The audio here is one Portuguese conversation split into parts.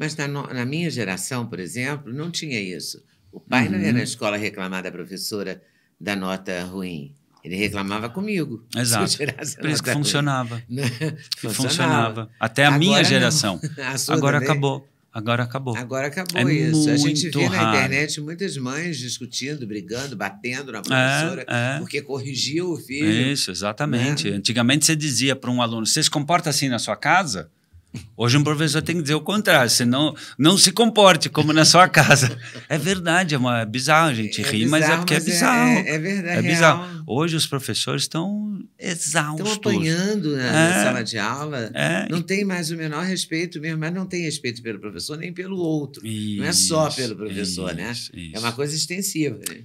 Mas na, no, na minha geração, por exemplo, não tinha isso. O pai uhum. não ia na escola reclamar da professora da nota ruim. Ele reclamava comigo. Exato. Por isso que funcionava. funcionava. funcionava. Até a Agora minha geração. A Agora também? acabou. Agora acabou. Agora acabou é isso. a gente vê raro. na internet muitas mães discutindo, brigando, batendo na é, professora é, é. porque corrigiu o filho. Isso, exatamente. Né? Antigamente você dizia para um aluno: você se comporta assim na sua casa? Hoje um professor tem que dizer o contrário, senão não se comporte como na sua casa. É verdade, é uma é bizarro, a gente é ri, bizarro, mas é porque é, é bizarro. É, é verdade. É, é bizarro. Real. Hoje os professores estão exaustos. Estão apanhando né, na sala de aula. Não tem mais o menor respeito mesmo, mas não tem respeito pelo professor nem pelo outro. Isso, não é só pelo professor, isso, né? Isso. É uma coisa extensiva. Né?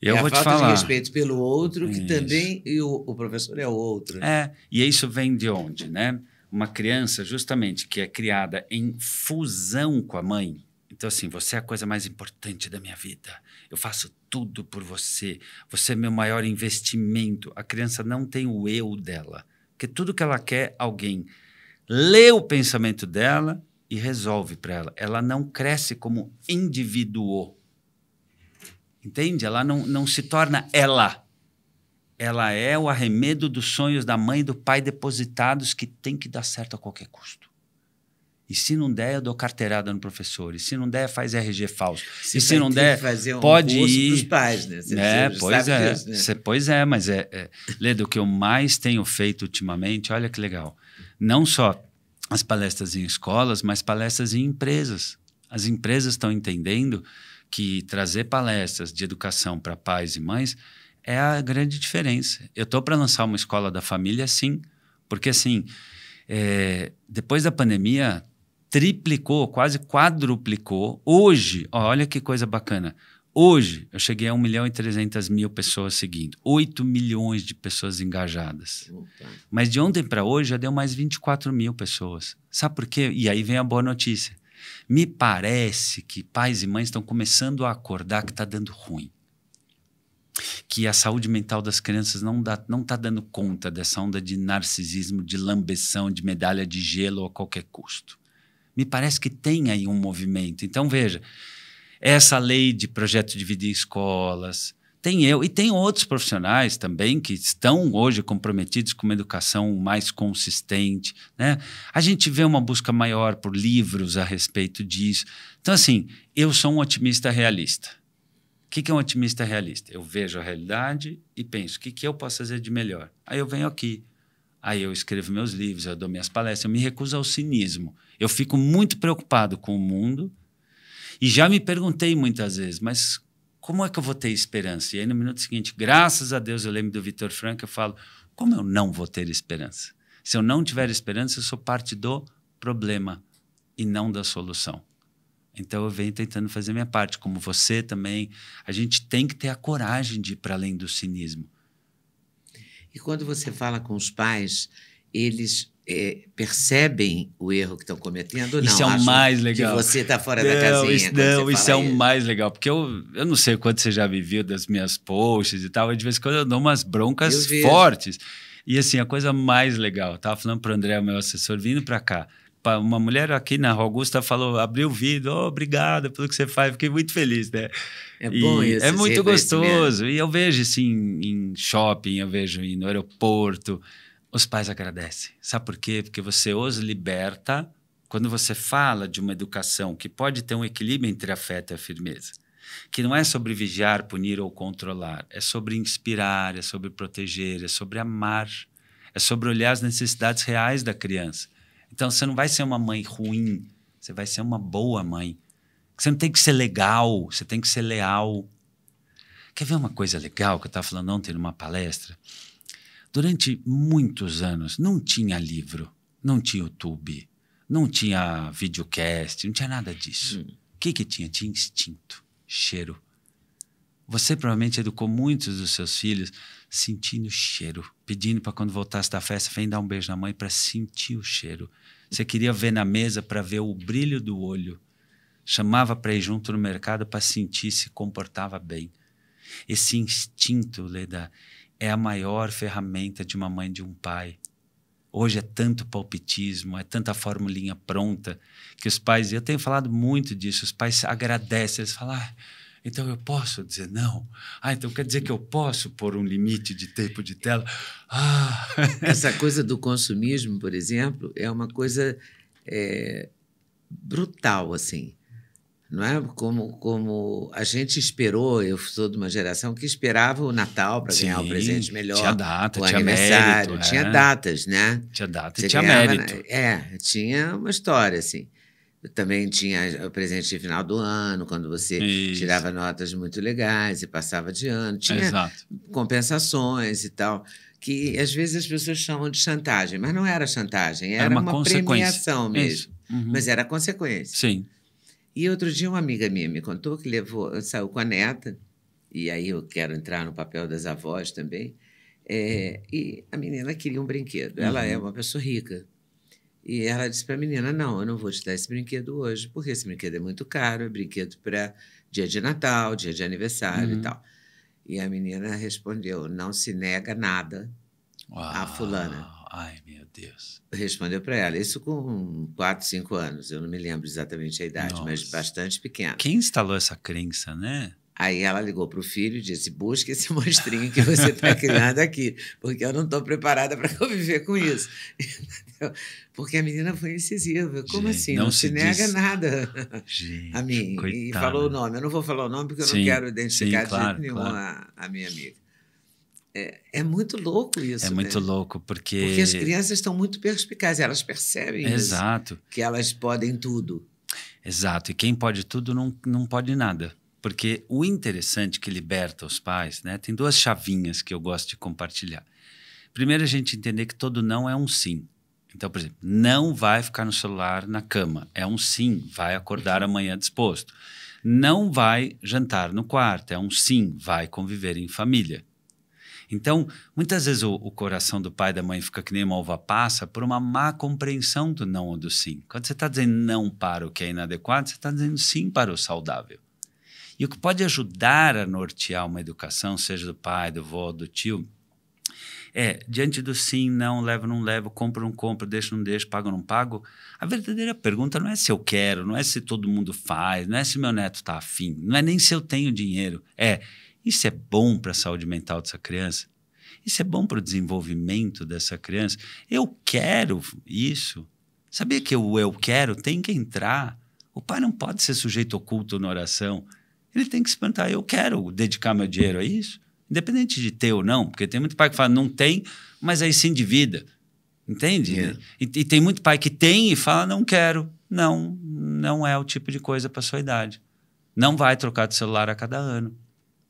Eu é vou a falta te falar. de respeito pelo outro, que isso. também e o, o professor é o outro. É, e isso vem de onde, né? uma criança justamente que é criada em fusão com a mãe. Então, assim, você é a coisa mais importante da minha vida. Eu faço tudo por você. Você é meu maior investimento. A criança não tem o eu dela. Porque tudo que ela quer, alguém lê o pensamento dela e resolve para ela. Ela não cresce como indivíduo. Entende? Ela não, não se torna ela ela é o arremedo dos sonhos da mãe e do pai depositados que tem que dar certo a qualquer custo. E se não der, eu dou carteirada no professor. E se não der, faz RG falso. Você e se não der, fazer um pode ir. Pros pais, né? Você é, pois é. Disso, né? Cê, pois é, mas é, é. Ledo, o que eu mais tenho feito ultimamente, olha que legal. Não só as palestras em escolas, mas palestras em empresas. As empresas estão entendendo que trazer palestras de educação para pais e mães é a grande diferença. Eu estou para lançar uma escola da família, sim, porque assim, é, depois da pandemia, triplicou, quase quadruplicou. Hoje, ó, olha que coisa bacana. Hoje, eu cheguei a 1 milhão e 300 mil pessoas seguindo, 8 milhões de pessoas engajadas. Mas de ontem para hoje já deu mais 24 mil pessoas. Sabe por quê? E aí vem a boa notícia. Me parece que pais e mães estão começando a acordar que está dando ruim que a saúde mental das crianças não dá, não está dando conta dessa onda de narcisismo, de lambeção, de medalha de gelo a qualquer custo. Me parece que tem aí um movimento. Então veja, essa lei de projeto de dividir escolas, tem eu e tem outros profissionais também que estão hoje comprometidos com uma educação mais consistente, né? A gente vê uma busca maior por livros a respeito disso. Então assim, eu sou um otimista realista o que, que é um otimista realista? Eu vejo a realidade e penso, o que, que eu posso fazer de melhor? Aí eu venho aqui, aí eu escrevo meus livros, eu dou minhas palestras, eu me recuso ao cinismo. Eu fico muito preocupado com o mundo e já me perguntei muitas vezes, mas como é que eu vou ter esperança? E aí no minuto seguinte, graças a Deus, eu lembro do Vitor Frank, eu falo, como eu não vou ter esperança? Se eu não tiver esperança, eu sou parte do problema e não da solução. Então eu venho tentando fazer minha parte, como você também. A gente tem que ter a coragem de ir para além do cinismo. E quando você fala com os pais, eles é, percebem o erro que estão cometendo? Não, isso é o mais legal. Que você está fora não, da casinha. Isso, não, isso é o mais legal. Porque eu, eu não sei quanto você já viveu das minhas posts e tal, mas de vez em quando eu dou umas broncas fortes. E assim, a coisa mais legal, eu tava falando para o André, meu assessor, vindo para cá uma mulher aqui na Rua Augusta falou, abriu o vidro, oh, obrigado pelo que você faz, fiquei muito feliz, né? É bom isso. É muito né? gostoso. E eu vejo assim em shopping, eu vejo no aeroporto, os pais agradecem. Sabe por quê? Porque você os liberta quando você fala de uma educação que pode ter um equilíbrio entre afeto e firmeza. Que não é sobre vigiar, punir ou controlar, é sobre inspirar, é sobre proteger, é sobre amar, é sobre olhar as necessidades reais da criança. Então você não vai ser uma mãe ruim, você vai ser uma boa mãe. Você não tem que ser legal, você tem que ser leal. Quer ver uma coisa legal que eu estava falando ontem numa palestra? Durante muitos anos não tinha livro, não tinha YouTube, não tinha videocast, não tinha nada disso. Hum. O que, que tinha? Tinha instinto, cheiro. Você provavelmente educou muitos dos seus filhos sentindo o cheiro, pedindo para quando voltasse da festa, vem dar um beijo na mãe para sentir o cheiro. Você queria ver na mesa para ver o brilho do olho. Chamava para ir junto no mercado para sentir se comportava bem. Esse instinto, Leda, é a maior ferramenta de uma mãe de um pai. Hoje é tanto palpitismo, é tanta formulinha pronta, que os pais, eu tenho falado muito disso, os pais agradecem, eles falam, ah, então eu posso dizer não. Ah, então quer dizer que eu posso pôr um limite de tempo de tela. Ah. Essa coisa do consumismo, por exemplo, é uma coisa é, brutal, assim. Não é como, como a gente esperou, eu sou de uma geração que esperava o Natal para ganhar o presente melhor. Tinha data, o tinha aniversário, mérito, é. tinha datas, né? Tinha data Você e tinha ganhava, mérito. Né? É, tinha uma história, assim também tinha o presente de final do ano, quando você Isso. tirava notas muito legais e passava de ano. Tinha Exato. compensações e tal, que às vezes as pessoas chamam de chantagem, mas não era chantagem, era, era uma, uma premiação mesmo. Uhum. Mas era consequência. Sim. E outro dia uma amiga minha me contou que levou, saiu com a neta, e aí eu quero entrar no papel das avós também, é, e a menina queria um brinquedo. Ela é uhum. uma pessoa rica, e ela disse para a menina: Não, eu não vou te dar esse brinquedo hoje, porque esse brinquedo é muito caro, é brinquedo para dia de Natal, dia de aniversário uhum. e tal. E a menina respondeu: Não se nega nada Uau. à fulana. Ai, meu Deus. Respondeu para ela, isso com 4, 5 anos, eu não me lembro exatamente a idade, Nossa. mas bastante pequena. Quem instalou essa crença, né? Aí ela ligou para o filho e disse: busque esse monstrinho que você está criando aqui, porque eu não estou preparada para conviver com isso. Porque a menina foi incisiva. Como Gente, assim? Não, não se, se nega nada Gente, a mim. Coitada. E falou o nome. Eu não vou falar o nome porque eu não quero identificar sim, claro, de jeito nenhum claro. a, a minha amiga. É, é, muito louco isso. É muito né? louco, porque. Porque as crianças estão muito perspicazes, elas percebem Exato. Isso, que elas podem tudo. Exato. E quem pode tudo não, não pode nada. Porque o interessante que liberta os pais, né? Tem duas chavinhas que eu gosto de compartilhar. Primeiro, a gente entender que todo não é um sim. Então, por exemplo, não vai ficar no celular na cama. É um sim, vai acordar uhum. amanhã disposto. Não vai jantar no quarto. É um sim, vai conviver em família. Então, muitas vezes o, o, coração do pai e da mãe fica que nem uma uva passa por uma má compreensão do não ou do sim. Quando você está dizendo não para o que é inadequado, você está dizendo sim para o saudável. E o que pode ajudar a nortear uma educação, seja do pai, do avô, do tio, é diante do sim, não, levo, não levo, compro, não compro, deixo, não deixo, pago, não pago. A verdadeira pergunta não é se eu quero, não é se todo mundo faz, não é se meu neto está afim, não é nem se eu tenho dinheiro. É isso é bom para a saúde mental dessa criança? Isso é bom para o desenvolvimento dessa criança? Eu quero isso. Sabia que o eu quero tem que entrar. O pai não pode ser sujeito oculto na oração ele tem que se plantar. eu quero dedicar meu dinheiro a isso? Independente de ter ou não, porque tem muito pai que fala não tem, mas aí se endivida. Entende? Yeah. É. E, e, tem muito pai que tem e fala não quero. Não, não é o tipo de coisa para sua idade. Não vai trocar de celular a cada ano.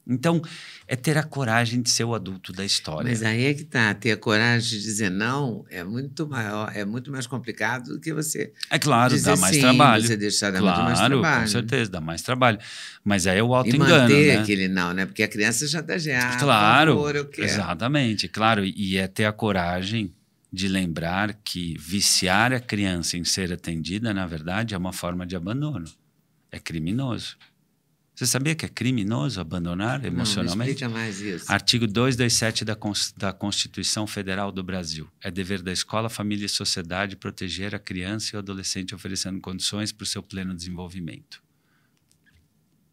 Então, é ter a coragem de ser o adulto da história. Mas aí é que tá, ter a coragem de dizer não é muito maior, é muito mais complicado do que você. É claro, dá mais sim, trabalho. Você deixar claro, muito mais trabalho. Com certeza, dá mais trabalho. Mas aí é o auto-engano. manter né? aquele não, né? Porque a criança já tá ah, Claro. Por favor, eu quero. Exatamente, claro. E é ter a coragem de lembrar que viciar a criança em ser atendida, na verdade, é uma forma de abandono. É criminoso. Você sabia que é criminoso abandonar emocionalmente? Não, mais isso. Artigo 227 da, da Constituição Federal do Brasil. É dever da escola, família e sociedade proteger a criança e o adolescente oferecendo condições para o seu pleno desenvolvimento.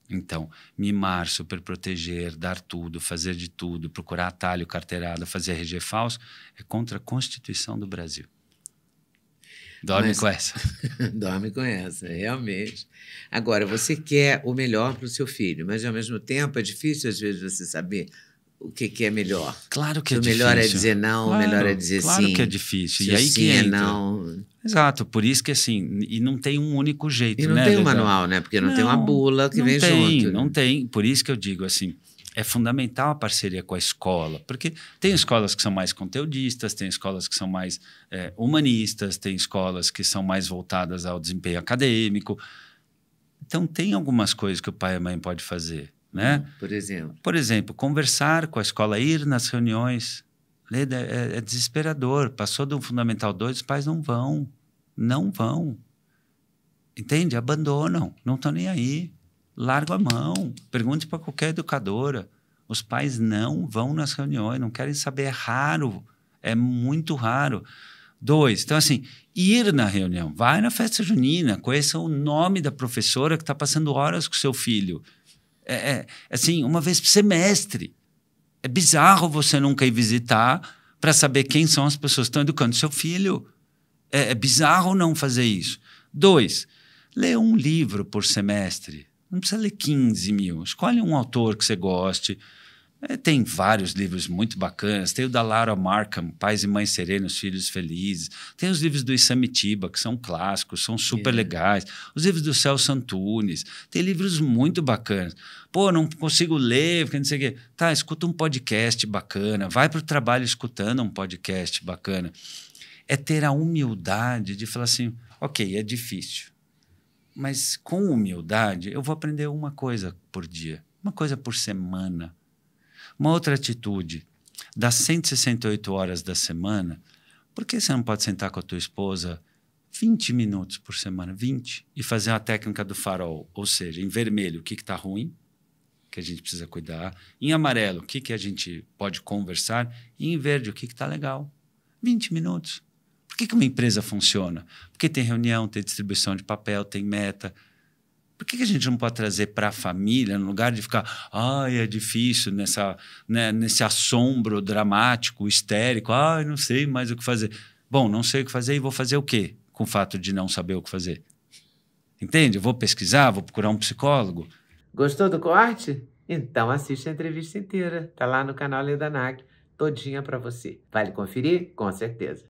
Então, mimar, superproteger, dar tudo, fazer de tudo, procurar atalho, carteirada, fazer RG falso, é contra a Constituição do Brasil. Dorme mas... com essa. Dorme com essa, realmente. Agora, você quer o melhor para o seu filho, mas ao mesmo tempo é difícil às vezes você saber o que, que é melhor. Claro que o é difícil. O melhor é dizer não, claro, o melhor é dizer claro sim. Claro que é difícil. Se e aí que é não. Exato, por isso que assim, e não tem um único jeito, né? E não né, tem um manual, né? Porque não, não tem uma bula que vem tem, junto. Não né? não tem, por isso que eu digo assim, é fundamental a parceria com a escola, porque tem escolas que são mais conteudistas, tem escolas que são mais é, humanistas, tem escolas que são mais voltadas ao desempenho acadêmico. Então, tem algumas coisas que o pai e a mãe pode fazer, né? Hum, por exemplo? Por exemplo, conversar com a escola, ir nas reuniões. É, é, é desesperador. Passou do Fundamental 2, os pais não vão. Não vão. Entende? Abandonam. Não estão nem aí largo a mão. Pergunte para qualquer educadora. Os pais não vão nas reuniões, não querem saber. É raro, é muito raro. Dois, então assim, ir na reunião, vai na festa junina, conheça o nome da professora que está passando horas com seu filho. É, é, assim, uma vez por semestre. É bizarro você nunca ir visitar para saber quem são as pessoas que estão educando seu filho. É, é bizarro não fazer isso. Dois, lê um livro por semestre. Não precisa ler 15 mil. Escolhe um autor que você goste. É, tem vários livros muito bacanas. Tem o da Lara Markham, Pais e Mães Serenos, Filhos Felizes. Tem os livros do Isamitiba, que são clássicos, são super é. legais. Os livros do Celso Antunes. Tem livros muito bacanas. Pô, não consigo ler, porque não sei o quê. Tá, escuta um podcast bacana. Vai para o trabalho escutando um podcast bacana. É ter a humildade de falar assim: ok, é difícil mas com humildade, eu vou aprender uma coisa por dia, uma coisa por semana. Uma outra atitude, das 168 horas da semana, por que você não pode sentar com a tua esposa 20 minutos por semana, 20, e fazer uma técnica do farol, ou seja, em vermelho, o que está ruim, que a gente precisa cuidar, em amarelo, o que, que a gente pode conversar, e em verde, o que está legal. 20 minutos. Por que, que uma empresa funciona? Porque tem reunião, tem distribuição de papel, tem meta. Por que, que a gente não pode trazer para a família, no lugar de ficar, ai, é difícil, nessa, né, nesse assombro dramático, histérico, ai, não sei mais o que fazer. Bom, não sei o que fazer e vou fazer o quê com o fato de não saber o que fazer? Entende? vou pesquisar, vou procurar um psicólogo. Gostou do corte? Então assista a entrevista inteira. Tá lá no canal Leda NAC, todinha para você. Vale conferir? Com certeza.